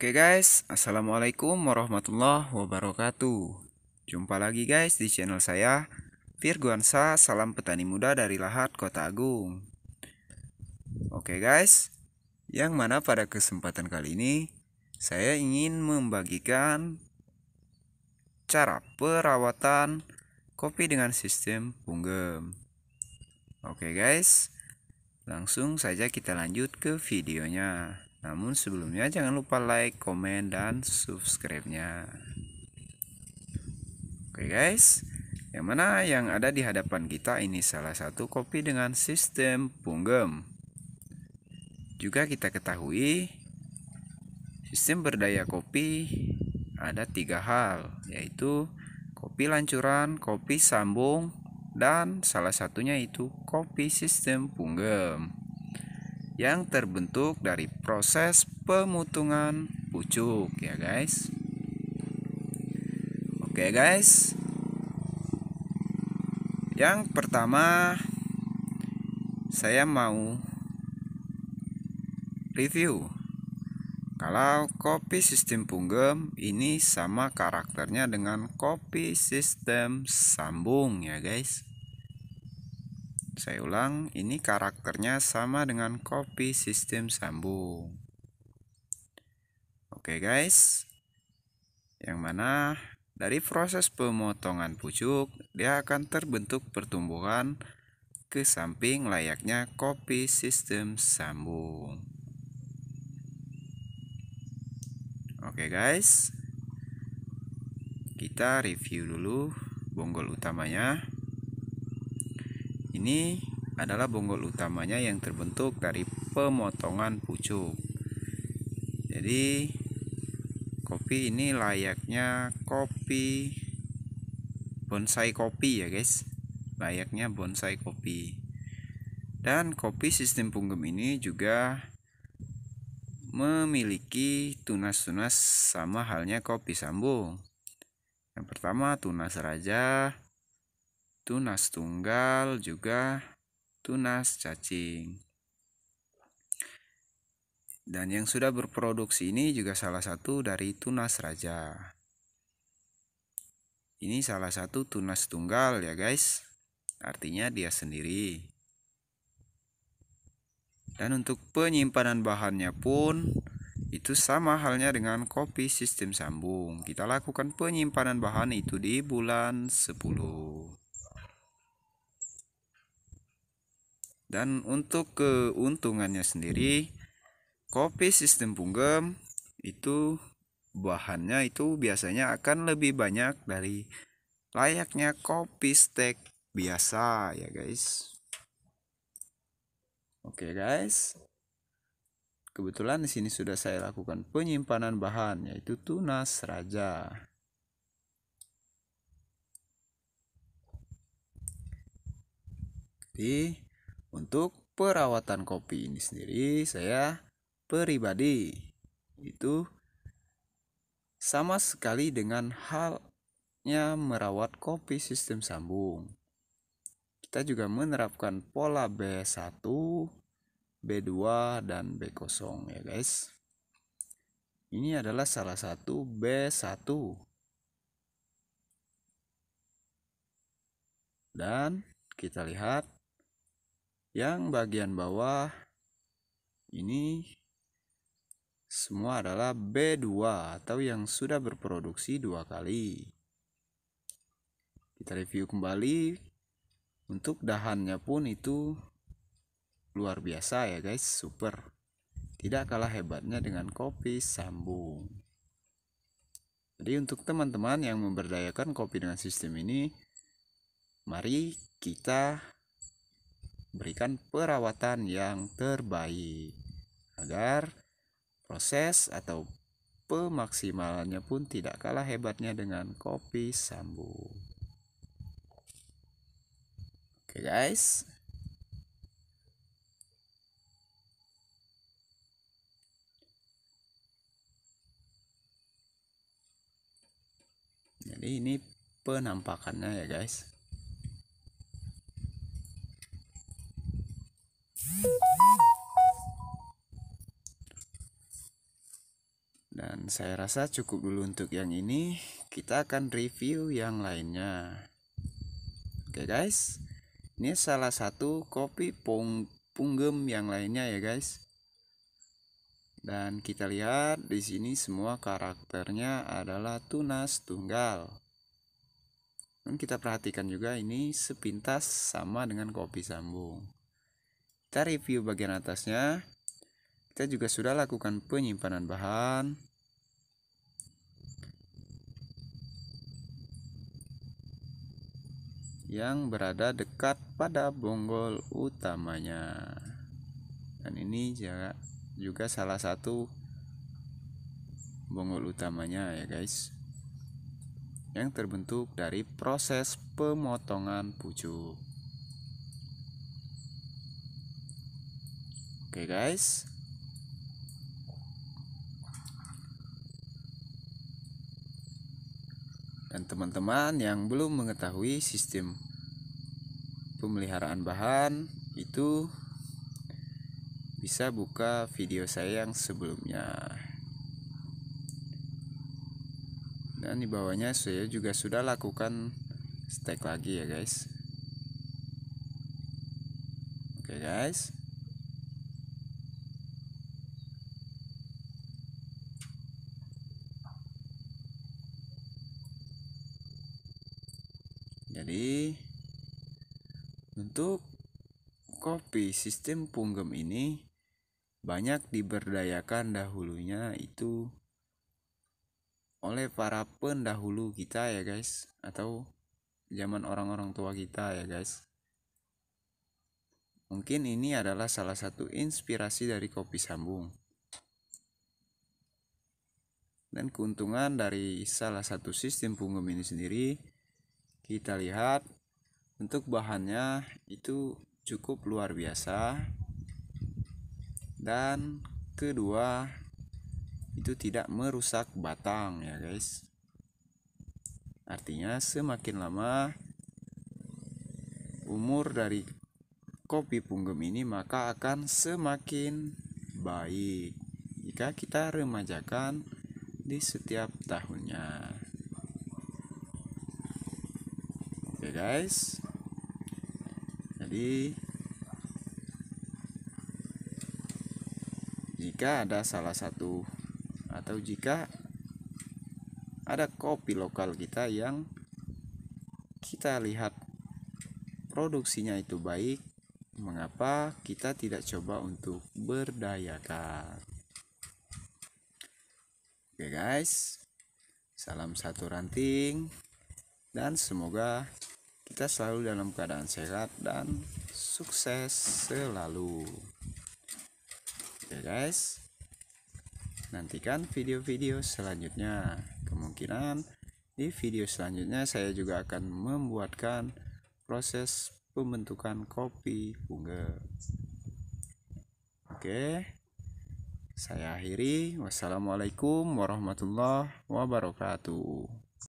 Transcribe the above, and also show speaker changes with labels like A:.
A: Oke guys, Assalamualaikum warahmatullahi wabarakatuh Jumpa lagi guys di channel saya Virguansa, salam petani muda dari Lahat Kota Agung Oke guys, yang mana pada kesempatan kali ini Saya ingin membagikan cara perawatan kopi dengan sistem punggem Oke guys, langsung saja kita lanjut ke videonya namun sebelumnya jangan lupa like, komen, dan subscribe-nya. Oke guys, yang mana yang ada di hadapan kita ini salah satu kopi dengan sistem punggem. Juga kita ketahui sistem berdaya kopi ada tiga hal yaitu kopi lancuran, kopi sambung, dan salah satunya itu kopi sistem punggem yang terbentuk dari proses pemutungan pucuk ya guys. Oke guys. Yang pertama saya mau review kalau kopi sistem punggem ini sama karakternya dengan kopi sistem sambung ya guys. Saya ulang, ini karakternya sama dengan copy sistem sambung. Oke guys, yang mana dari proses pemotongan pucuk, dia akan terbentuk pertumbuhan ke samping layaknya copy sistem sambung. Oke guys, kita review dulu bonggol utamanya. Ini adalah bonggol utamanya yang terbentuk dari pemotongan pucuk. Jadi kopi ini layaknya kopi bonsai kopi ya guys. Layaknya bonsai kopi. Dan kopi sistem punggung ini juga memiliki tunas-tunas sama halnya kopi sambung. Yang pertama tunas raja, tunas tunggal juga tunas cacing. Dan yang sudah berproduksi ini juga salah satu dari tunas raja. Ini salah satu tunas tunggal ya guys. Artinya dia sendiri. Dan untuk penyimpanan bahannya pun itu sama halnya dengan kopi sistem sambung. Kita lakukan penyimpanan bahan itu di bulan 10. Dan untuk keuntungannya sendiri, kopi sistem punggem itu bahannya itu biasanya akan lebih banyak dari layaknya kopi steak biasa ya guys. Oke guys. Kebetulan di sini sudah saya lakukan penyimpanan bahan yaitu tunas raja Jadi untuk perawatan kopi ini sendiri saya pribadi itu sama sekali dengan halnya merawat kopi sistem sambung. Kita juga menerapkan pola B1, B2, dan B0 ya guys. Ini adalah salah satu B1. Dan kita lihat yang bagian bawah ini semua adalah B2 atau yang sudah berproduksi dua kali. Kita review kembali untuk dahannya pun itu luar biasa ya guys, super. Tidak kalah hebatnya dengan kopi sambung. Jadi untuk teman-teman yang memberdayakan kopi dengan sistem ini, mari kita berikan perawatan yang terbaik agar proses atau pemaksimalannya pun tidak kalah hebatnya dengan kopi sambu. Oke guys. Jadi ini penampakannya ya guys. Dan saya rasa cukup dulu untuk yang ini. Kita akan review yang lainnya. Oke okay guys, ini salah satu kopi pung punggem yang lainnya ya guys. Dan kita lihat di sini semua karakternya adalah tunas tunggal. Dan kita perhatikan juga ini sepintas sama dengan kopi sambung. Kita review bagian atasnya. Kita juga sudah lakukan penyimpanan bahan yang berada dekat pada bonggol utamanya. Dan ini juga, juga salah satu bonggol utamanya ya guys. Yang terbentuk dari proses pemotongan pucuk. Oke guys, dan teman-teman yang belum mengetahui sistem pemeliharaan bahan itu bisa buka video saya yang sebelumnya dan di bawahnya saya juga sudah lakukan stek lagi ya guys oke okay guys jadi untuk kopi sistem punggem ini banyak diberdayakan dahulunya itu oleh para pendahulu kita ya guys atau zaman orang-orang tua kita ya guys mungkin ini adalah salah satu inspirasi dari kopi sambung dan keuntungan dari salah satu sistem punggung ini sendiri kita lihat untuk bahannya itu cukup luar biasa dan kedua itu tidak merusak batang ya guys artinya semakin lama umur dari kopi punggem ini maka akan semakin baik jika kita remajakan di setiap tahunnya ya guys jadi jika ada salah satu atau jika ada kopi lokal kita yang kita lihat produksinya itu baik mengapa kita tidak coba untuk berdayakan oke guys salam satu ranting dan semoga kita selalu dalam keadaan sehat dan sukses selalu oke guys nantikan video-video selanjutnya kemungkinan di video selanjutnya saya juga akan membuatkan proses pembentukan kopi bunga oke saya akhiri wassalamualaikum warahmatullahi wabarakatuh